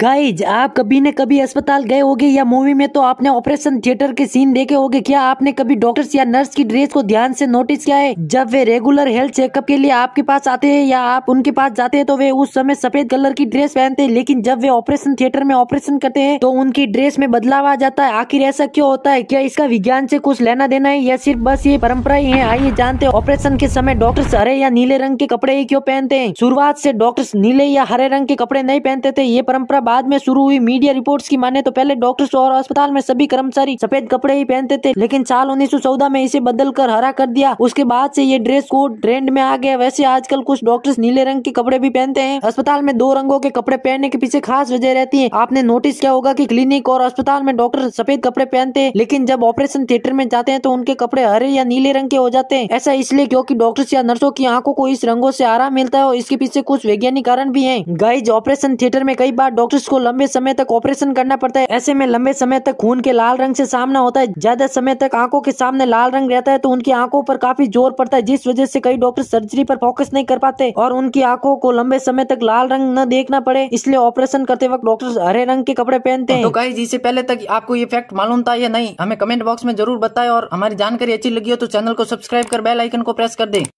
guys आप कभी ने कभी अस्पताल गए होगे या मूवी में तो आपने ऑपरेशन थिएटर के सीन देखे होगे क्या आपने कभी डॉक्टर्स या नर्स की ड्रेस को ध्यान से नोटिस किया है जब वे रेगुलर हेल्थ चेकअप के लिए आपके पास आते हैं या आप उनके पास जाते हैं तो वे उस समय सफेद कलर की ड्रेस पहनते हैं लेकिन जब वे ऑपरेशन थिएटर में ऑपरेशन करते हैं तो उनकी ड्रेस में बदलाव आ जाता है आखिर ऐसा क्यों होता है क्या इसका विज्ञान से कुछ लेना देना है या सिर्फ बस ये परंपरा ही है आइए जानते हैं ऑपरेशन के समय डॉक्टर्स हरे या नीले रंग के कपड़े ही क्यों पहनते हैं शुरुआत से डॉक्टर्स नीले या हरे रंग के कपड़े नहीं पहनते थे ये परंपरा बाद में शुरू हुई मीडिया रिपोर्ट्स की माने तो पहले डॉक्टर्स और अस्पताल में सभी कर्मचारी सफेद कपड़े ही पहनते थे लेकिन साल उन्नीस में इसे बदल कर हरा कर दिया उसके बाद से ये ड्रेस कोड ट्रेंड में आ गया वैसे आजकल कुछ डॉक्टर्स नीले रंग के कपड़े भी पहनते हैं अस्पताल में दो रंगों के कपड़े पहनने के पीछे खास वजह रहती है आपने नोटिस किया होगा की क्लिनिक और अस्पताल में डॉक्टर सफेद कपड़े पहनते हैं लेकिन जब ऑपरेशन थिएटर में जाते हैं तो उनके कपड़े हरे या नीले रंग के हो जाते हैं ऐसा इसलिए क्योंकि डॉक्टर्स या नर्सों की आंखों को इस रंगों से आराम मिलता है और इसके पीछे कुछ वैज्ञानिक कारण भी है गाइज ऑपरेशन थिएटर में कई बार डॉक्टर्स को लंबे समय तक ऑपरेशन करना पड़ता है ऐसे में लंबे समय तक खून के लाल रंग से सामना होता है ज्यादा समय तक आंखों के सामने लाल रंग रहता है तो उनकी आंखों पर काफी जोर पड़ता है जिस वजह से कई डॉक्टर सर्जरी पर फोकस नहीं कर पाते और उनकी आंखों को लंबे समय तक लाल रंग न देखना पड़े इसलिए ऑपरेशन करते वक्त डॉक्टर हरे रंग के कपड़े पहनते हैं तो कहीं जिससे पहले तक आपको ये फैक्ट मालूम था या नहीं हमें कमेंट बॉक्स में जरूर बताए और हमारी जानकारी अच्छी लगी हो तो चैनल को सब्सक्राइब कर बेल आइकन को प्रेस कर दे